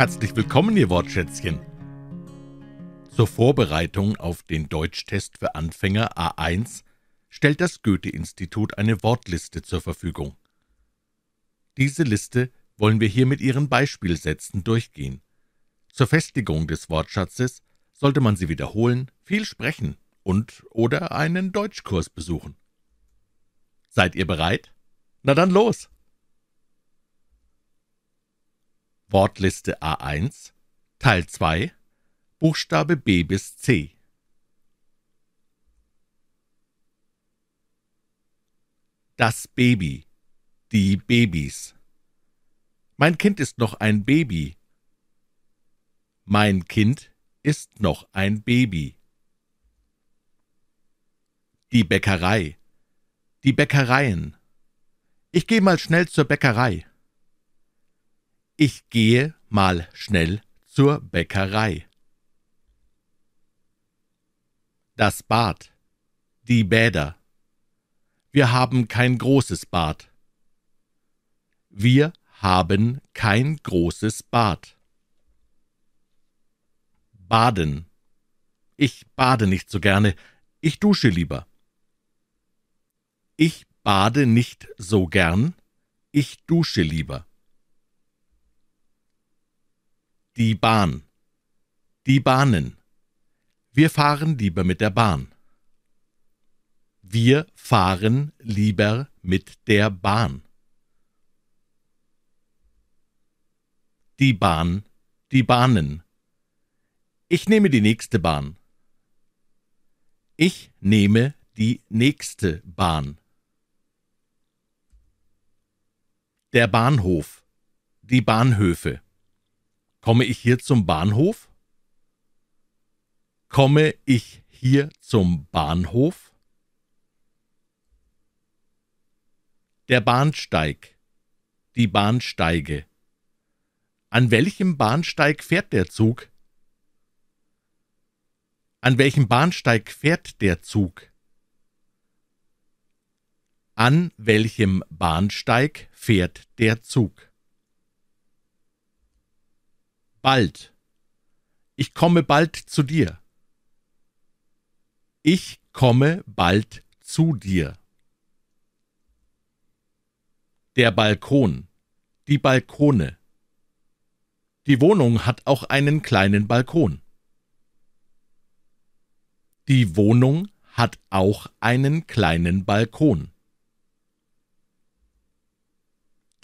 Herzlich willkommen, ihr Wortschätzchen. Zur Vorbereitung auf den Deutschtest für Anfänger A1 stellt das Goethe-Institut eine Wortliste zur Verfügung. Diese Liste wollen wir hier mit ihren Beispielsätzen durchgehen. Zur Festigung des Wortschatzes sollte man sie wiederholen, viel sprechen und oder einen Deutschkurs besuchen. Seid ihr bereit? Na dann los! Wortliste A1 Teil 2 Buchstabe B bis C Das Baby Die Babys Mein Kind ist noch ein Baby Mein Kind ist noch ein Baby Die Bäckerei Die Bäckereien Ich gehe mal schnell zur Bäckerei ich gehe mal schnell zur Bäckerei. Das Bad. Die Bäder. Wir haben kein großes Bad. Wir haben kein großes Bad. Baden. Ich bade nicht so gerne, ich dusche lieber. Ich bade nicht so gern, ich dusche lieber. Die Bahn. Die Bahnen. Wir fahren lieber mit der Bahn. Wir fahren lieber mit der Bahn. Die Bahn, die Bahnen. Ich nehme die nächste Bahn. Ich nehme die nächste Bahn. Der Bahnhof, die Bahnhöfe. Komme ich hier zum Bahnhof? Komme ich hier zum Bahnhof? Der Bahnsteig. Die Bahnsteige. An welchem Bahnsteig fährt der Zug? An welchem Bahnsteig fährt der Zug? An welchem Bahnsteig fährt der Zug? bald. Ich komme bald zu dir. Ich komme bald zu dir. Der Balkon, die Balkone. Die Wohnung hat auch einen kleinen Balkon. Die Wohnung hat auch einen kleinen Balkon.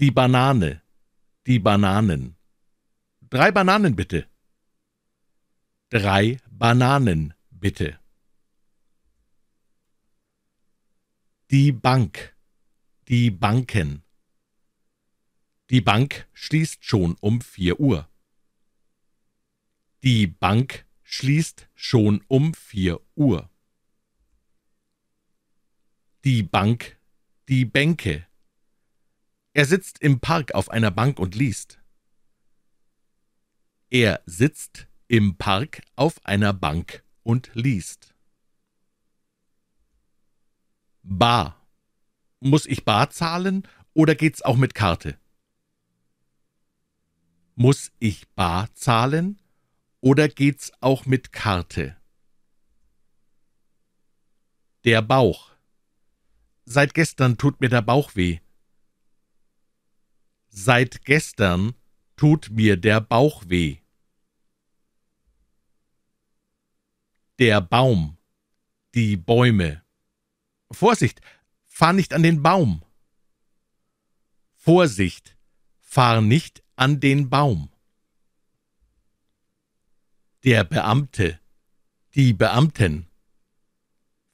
Die Banane, die Bananen. Drei Bananen bitte. Drei Bananen bitte. Die Bank. Die Banken. Die Bank schließt schon um vier Uhr. Die Bank schließt schon um vier Uhr. Die Bank, die Bänke. Er sitzt im Park auf einer Bank und liest. Er sitzt im Park auf einer Bank und liest. Bar. Muss ich bar zahlen oder geht's auch mit Karte? Muss ich bar zahlen oder geht's auch mit Karte? Der Bauch. Seit gestern tut mir der Bauch weh. Seit gestern tut mir der Bauch weh. Der Baum, die Bäume. Vorsicht, fahr nicht an den Baum. Vorsicht, fahr nicht an den Baum. Der Beamte, die Beamten.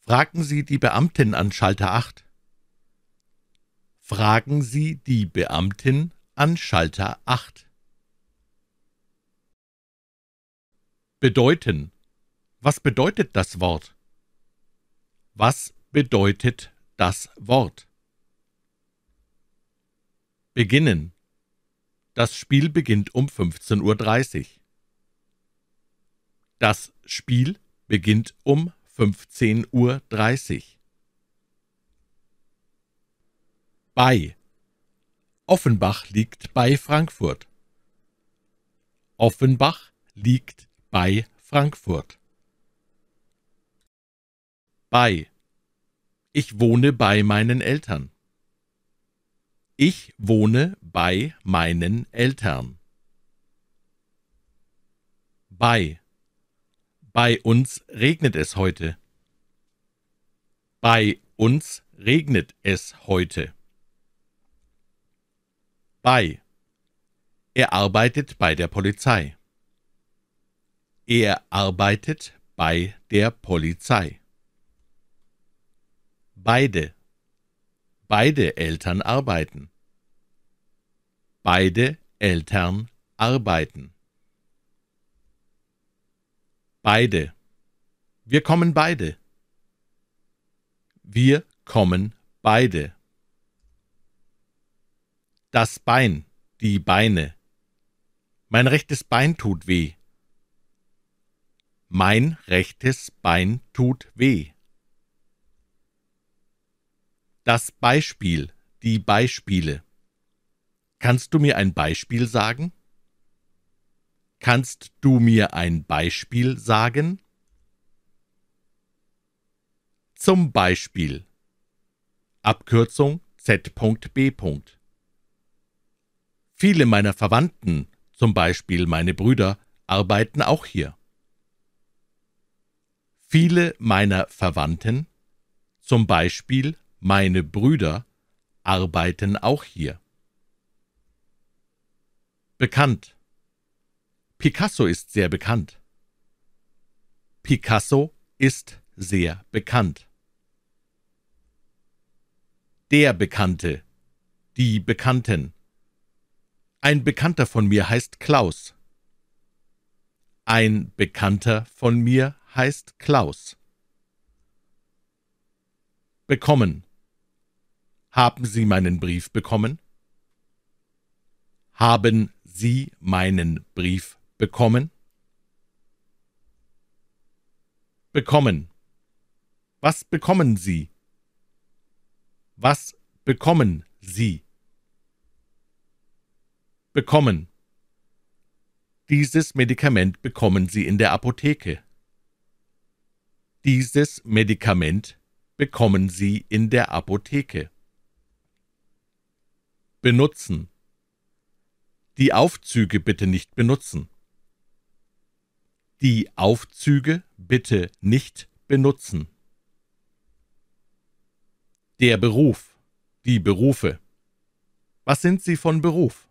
Fragen Sie die Beamtin an Schalter 8. Fragen Sie die Beamtin an Schalter 8. Bedeuten. Was bedeutet das Wort? Was bedeutet das Wort? Beginnen. Das Spiel beginnt um 15.30 Uhr. Das Spiel beginnt um 15.30 Uhr. Bei. Offenbach liegt bei Frankfurt. Offenbach liegt bei Frankfurt. Bei Ich wohne bei meinen Eltern. Ich wohne bei meinen Eltern. Bei Bei uns regnet es heute. Bei uns regnet es heute. Bei Er arbeitet bei der Polizei. Er arbeitet bei der Polizei. Beide. Beide Eltern arbeiten. Beide Eltern arbeiten. Beide. Wir kommen beide. Wir kommen beide. Das Bein, die Beine. Mein rechtes Bein tut weh. Mein rechtes Bein tut weh. Das Beispiel, die Beispiele. Kannst du mir ein Beispiel sagen? Kannst du mir ein Beispiel sagen? Zum Beispiel. Abkürzung Z.B. Viele meiner Verwandten, zum Beispiel meine Brüder, arbeiten auch hier. Viele meiner Verwandten, zum Beispiel meine Brüder, arbeiten auch hier. Bekannt Picasso ist sehr bekannt. Picasso ist sehr bekannt. Der Bekannte, die Bekannten. Ein Bekannter von mir heißt Klaus. Ein Bekannter von mir heißt Klaus. Bekommen. Haben Sie meinen Brief bekommen? Haben Sie meinen Brief bekommen? Bekommen. Was bekommen Sie? Was bekommen Sie? Bekommen. Dieses Medikament bekommen Sie in der Apotheke. Dieses Medikament bekommen Sie in der Apotheke. Benutzen Die Aufzüge bitte nicht benutzen. Die Aufzüge bitte nicht benutzen. Der Beruf, die Berufe. Was sind Sie von Beruf?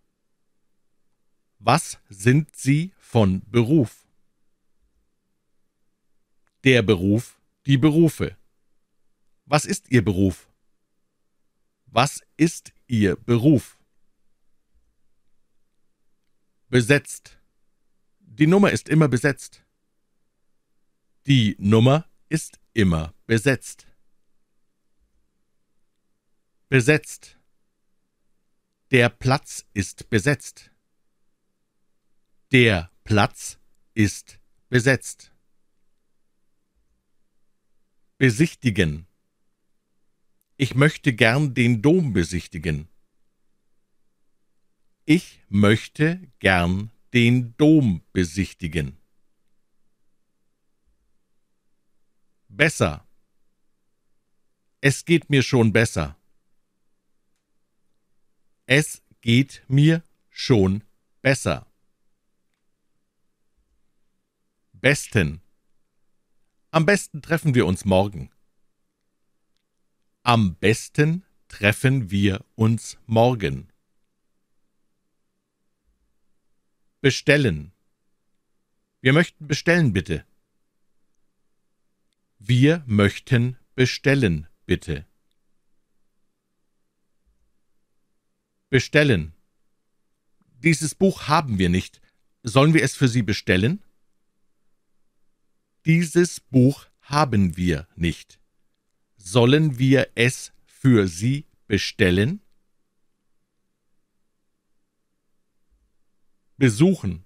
Was sind Sie von Beruf? Der Beruf, die Berufe. Was ist Ihr Beruf? Was ist Ihr Beruf? Besetzt. Die Nummer ist immer besetzt. Die Nummer ist immer besetzt. Besetzt. Der Platz ist besetzt. Der Platz ist besetzt. Besichtigen. Ich möchte gern den Dom besichtigen. Ich möchte gern den Dom besichtigen. Besser. Es geht mir schon besser. Es geht mir schon besser. Besten. Am besten treffen wir uns morgen. Am besten treffen wir uns morgen. Bestellen. Wir möchten bestellen, bitte. Wir möchten bestellen, bitte. Bestellen. Dieses Buch haben wir nicht. Sollen wir es für Sie bestellen? Dieses Buch haben wir nicht. Sollen wir es für Sie bestellen? Besuchen.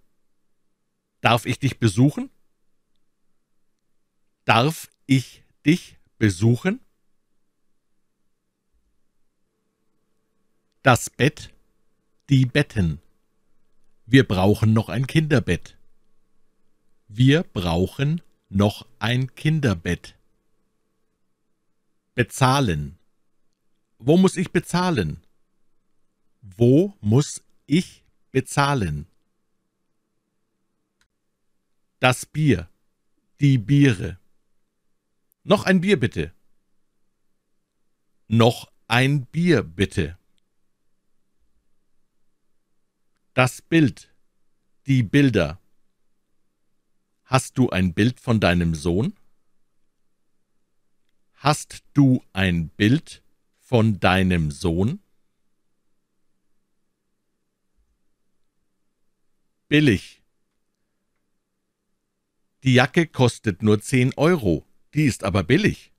Darf ich dich besuchen? Darf ich dich besuchen? Das Bett, die Betten. Wir brauchen noch ein Kinderbett. Wir brauchen noch ein Kinderbett. Bezahlen. Wo muss ich bezahlen? Wo muss ich bezahlen? Das Bier. Die Biere. Noch ein Bier bitte. Noch ein Bier bitte. Das Bild. Die Bilder. Hast du ein Bild von deinem Sohn? Hast du ein Bild von deinem Sohn? Billig. Die Jacke kostet nur 10 Euro, die ist aber billig.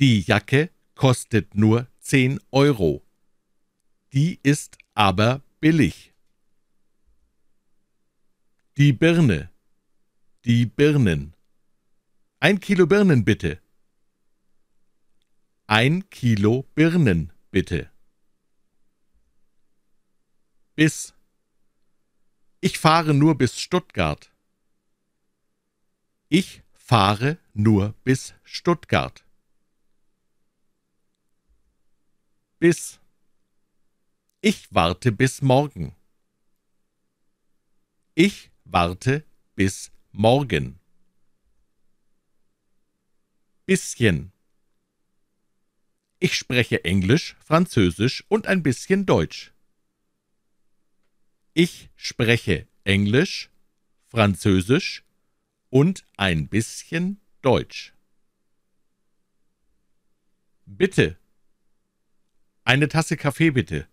Die Jacke kostet nur 10 Euro. Die ist aber billig. Die Birne. Die Birnen. Ein Kilo Birnen bitte. Ein Kilo Birnen bitte. Bis. Ich fahre nur bis Stuttgart. Ich fahre nur bis Stuttgart. Bis. Ich warte bis morgen. Ich Warte bis morgen. Bisschen. Ich spreche Englisch, Französisch und ein bisschen Deutsch. Ich spreche Englisch, Französisch und ein bisschen Deutsch. Bitte. Eine Tasse Kaffee bitte.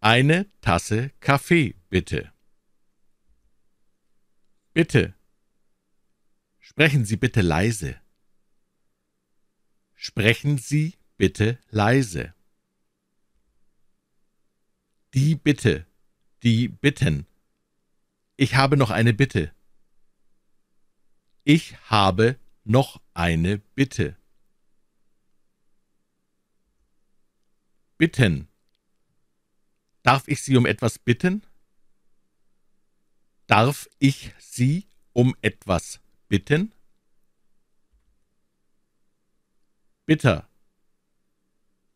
Eine Tasse Kaffee bitte. Bitte. Sprechen Sie bitte leise. Sprechen Sie bitte leise. Die Bitte. Die Bitten. Ich habe noch eine Bitte. Ich habe noch eine Bitte. Bitten. Darf ich Sie um etwas bitten? Darf ich Sie um etwas bitten? Bitter.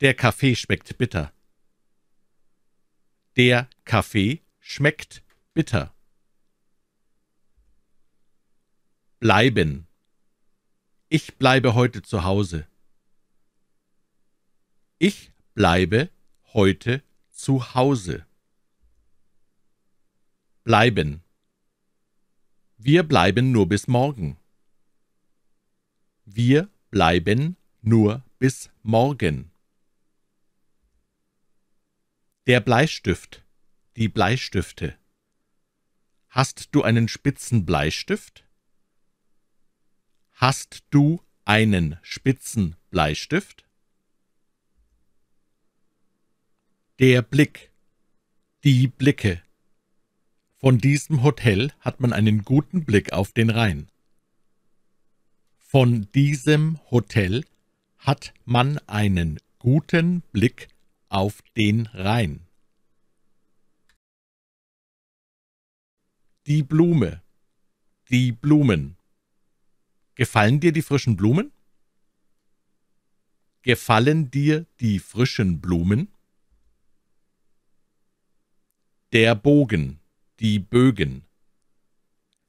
Der Kaffee schmeckt bitter. Der Kaffee schmeckt bitter. Bleiben. Ich bleibe heute zu Hause. Ich bleibe heute zu Hause. Bleiben. Wir bleiben nur bis morgen. Wir bleiben nur bis morgen. Der Bleistift, die Bleistifte. Hast du einen spitzen Bleistift? Hast du einen spitzen Bleistift? Der Blick, die Blicke. Von diesem Hotel hat man einen guten Blick auf den Rhein. Von diesem Hotel hat man einen guten Blick auf den Rhein. Die Blume. Die Blumen. Gefallen dir die frischen Blumen? Gefallen dir die frischen Blumen? Der Bogen. Die Bögen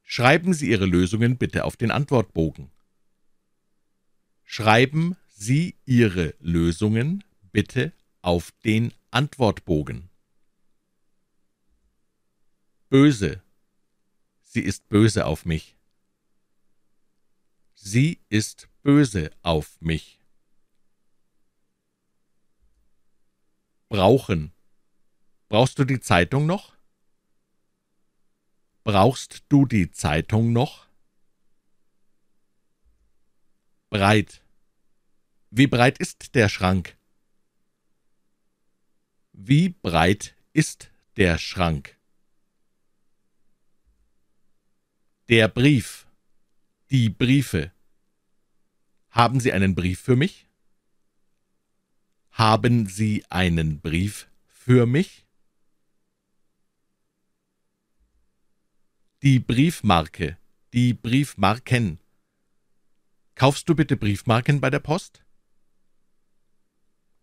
Schreiben Sie Ihre Lösungen bitte auf den Antwortbogen. Schreiben Sie Ihre Lösungen bitte auf den Antwortbogen. Böse. Sie ist böse auf mich. Sie ist böse auf mich. Brauchen. Brauchst du die Zeitung noch? Brauchst du die Zeitung noch? Breit. Wie breit ist der Schrank? Wie breit ist der Schrank? Der Brief. Die Briefe. Haben Sie einen Brief für mich? Haben Sie einen Brief für mich? Die Briefmarke. Die Briefmarken. Kaufst du bitte Briefmarken bei der Post?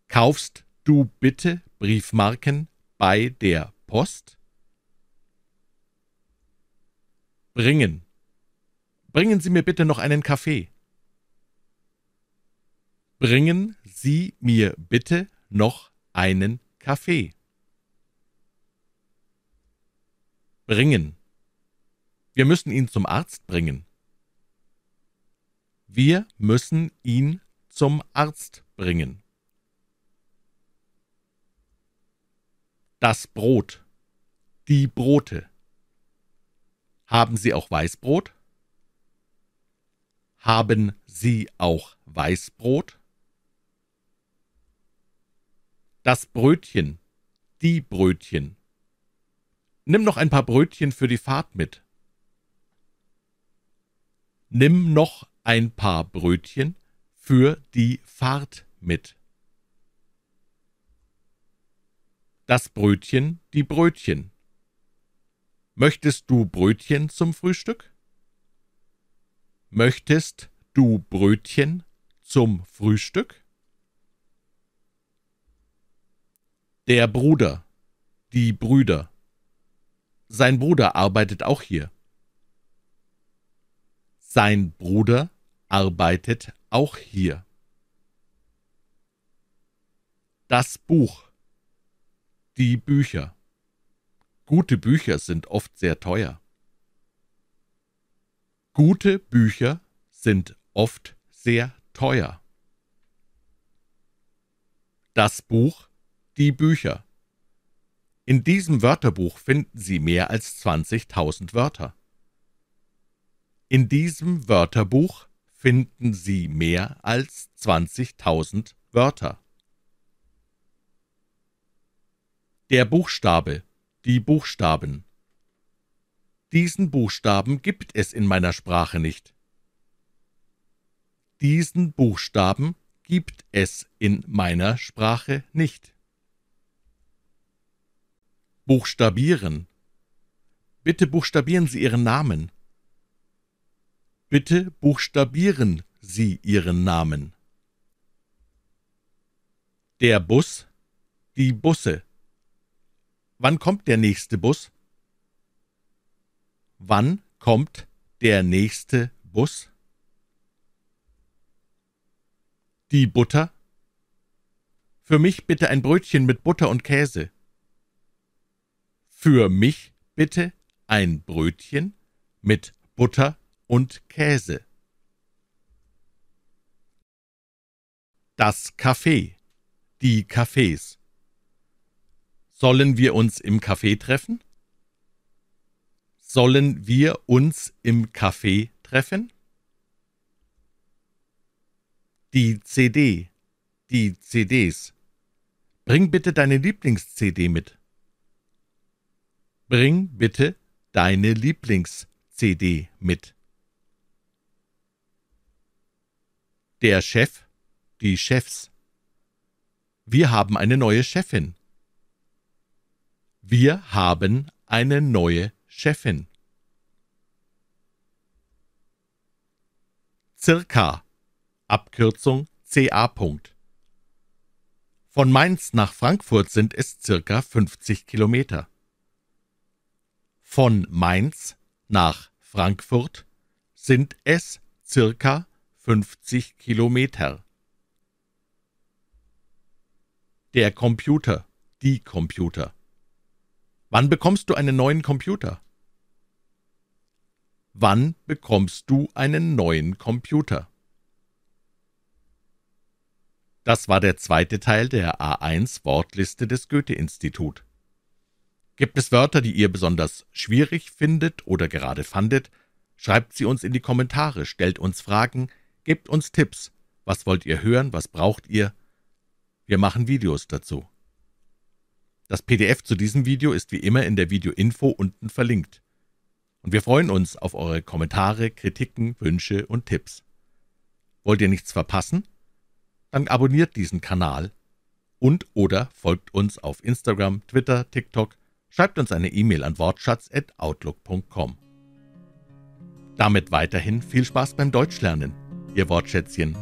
Kaufst du bitte Briefmarken bei der Post? Bringen. Bringen Sie mir bitte noch einen Kaffee. Bringen Sie mir bitte noch einen Kaffee. Bringen. Wir müssen ihn zum Arzt bringen. Wir müssen ihn zum Arzt bringen. Das Brot. Die Brote. Haben Sie auch Weißbrot? Haben Sie auch Weißbrot? Das Brötchen. Die Brötchen. Nimm noch ein paar Brötchen für die Fahrt mit nimm noch ein paar Brötchen für die Fahrt mit. Das Brötchen, die Brötchen. Möchtest du Brötchen zum Frühstück? Möchtest du Brötchen zum Frühstück? Der Bruder, die Brüder. Sein Bruder arbeitet auch hier. Sein Bruder arbeitet auch hier. Das Buch Die Bücher Gute Bücher sind oft sehr teuer. Gute Bücher sind oft sehr teuer. Das Buch Die Bücher In diesem Wörterbuch finden Sie mehr als 20.000 Wörter. In diesem Wörterbuch finden Sie mehr als 20.000 Wörter. Der Buchstabe, die Buchstaben Diesen Buchstaben gibt es in meiner Sprache nicht. Diesen Buchstaben gibt es in meiner Sprache nicht. Buchstabieren Bitte buchstabieren Sie Ihren Namen. Bitte buchstabieren Sie Ihren Namen. Der Bus, die Busse. Wann kommt der nächste Bus? Wann kommt der nächste Bus? Die Butter? Für mich bitte ein Brötchen mit Butter und Käse. Für mich bitte ein Brötchen mit Butter und Käse. Das Kaffee. Die Cafés. Sollen wir uns im Café treffen? Sollen wir uns im Café treffen? Die CD. Die CDs. Bring bitte deine Lieblings-CD mit. Bring bitte deine Lieblings-CD mit. Der Chef, die Chefs. Wir haben eine neue Chefin. Wir haben eine neue Chefin. Circa Abkürzung CA. Von Mainz nach Frankfurt sind es circa 50 Kilometer. Von Mainz nach Frankfurt sind es circa 50 50 Kilometer. Der Computer, die Computer. Wann bekommst du einen neuen Computer? Wann bekommst du einen neuen Computer? Das war der zweite Teil der A1-Wortliste des Goethe-Institut. Gibt es Wörter, die ihr besonders schwierig findet oder gerade fandet? Schreibt sie uns in die Kommentare, stellt uns Fragen, Gebt uns Tipps. Was wollt ihr hören? Was braucht ihr? Wir machen Videos dazu. Das PDF zu diesem Video ist wie immer in der Videoinfo unten verlinkt. Und wir freuen uns auf eure Kommentare, Kritiken, Wünsche und Tipps. Wollt ihr nichts verpassen? Dann abonniert diesen Kanal und oder folgt uns auf Instagram, Twitter, TikTok, schreibt uns eine E-Mail an wortschatz.outlook.com. Damit weiterhin viel Spaß beim Deutschlernen. Ihr Wortschätzchen.